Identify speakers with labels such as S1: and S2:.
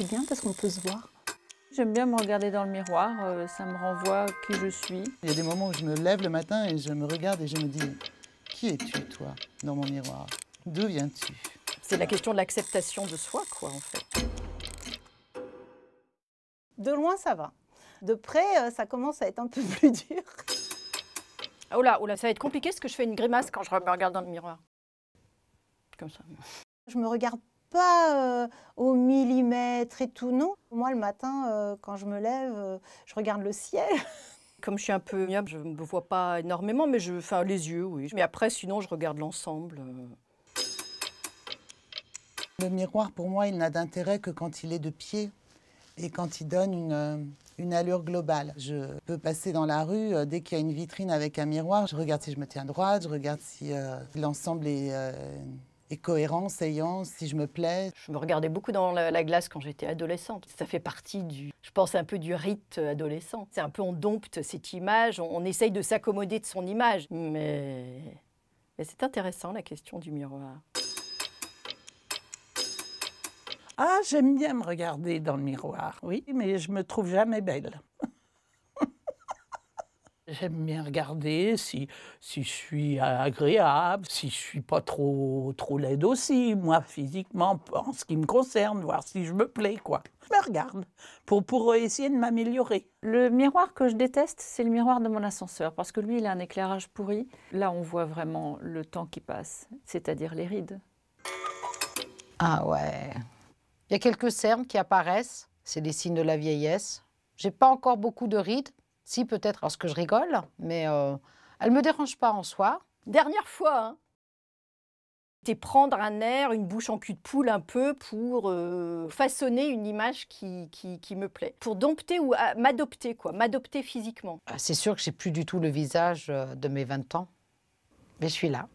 S1: c'est bien parce qu'on peut se voir. J'aime bien me regarder dans le miroir, euh, ça me renvoie qui je suis.
S2: Il y a des moments où je me lève le matin et je me regarde et je me dis Qui es-tu, toi, dans mon miroir D'où viens-tu C'est la
S3: question de l'acceptation de soi, quoi, en fait. De loin, ça va. De près, euh, ça commence à être un peu plus dur. Oh là, oh là, ça va être compliqué parce que je fais une grimace quand je me regarde dans le miroir. Comme ça. Je
S1: me regarde pas euh, au millimètre et tout, non. Moi, le matin, euh, quand je
S3: me lève, euh, je regarde le ciel. Comme je suis un peu je ne me vois pas énormément, mais je, enfin, les yeux, oui. Mais après, sinon, je regarde l'ensemble.
S2: Le miroir, pour moi, il n'a d'intérêt que quand il est de pied et quand il donne une, allure globale. Je peux passer dans la rue, dès qu'il y a une vitrine avec un miroir, je regarde si je me tiens droite, je regarde si l'ensemble est et cohérence ayant,
S3: si je me plais. Je me regardais beaucoup dans la, glace quand j'étais adolescente. Ça fait partie du, je pense, un peu du rite adolescent. C'est un peu, on dompte cette image, on, essaye de s'accommoder de son image. Mais, mais c'est intéressant la question du miroir. Ah, j'aime bien me regarder dans le miroir, oui, mais je me
S2: trouve jamais belle. J'aime bien regarder si, je suis agréable, si je suis pas trop, trop laide aussi, moi, physiquement, en ce qui me concerne, voir si je me plais, quoi.
S1: Je me regarde pour, pour essayer de m'améliorer. Le miroir que je déteste, c'est le miroir de mon ascenseur, parce que lui, il a un éclairage pourri. Là, on voit vraiment le temps qui passe, c'est-à-dire les rides. Ah ouais. Il y a quelques cernes qui apparaissent, c'est des signes de la vieillesse. J'ai pas encore beaucoup de rides, si, peut-être, parce que je rigole, mais euh, elle ne me dérange
S3: pas en soi. Dernière fois, hein prendre un air, une bouche en cul de poule un peu pour euh, façonner une image qui, qui, me plaît. Pour dompter ou ah, m'adopter, quoi, m'adopter physiquement.
S1: Ah, c'est sûr que j'ai plus du tout le visage euh, de mes 20 ans, mais je suis là.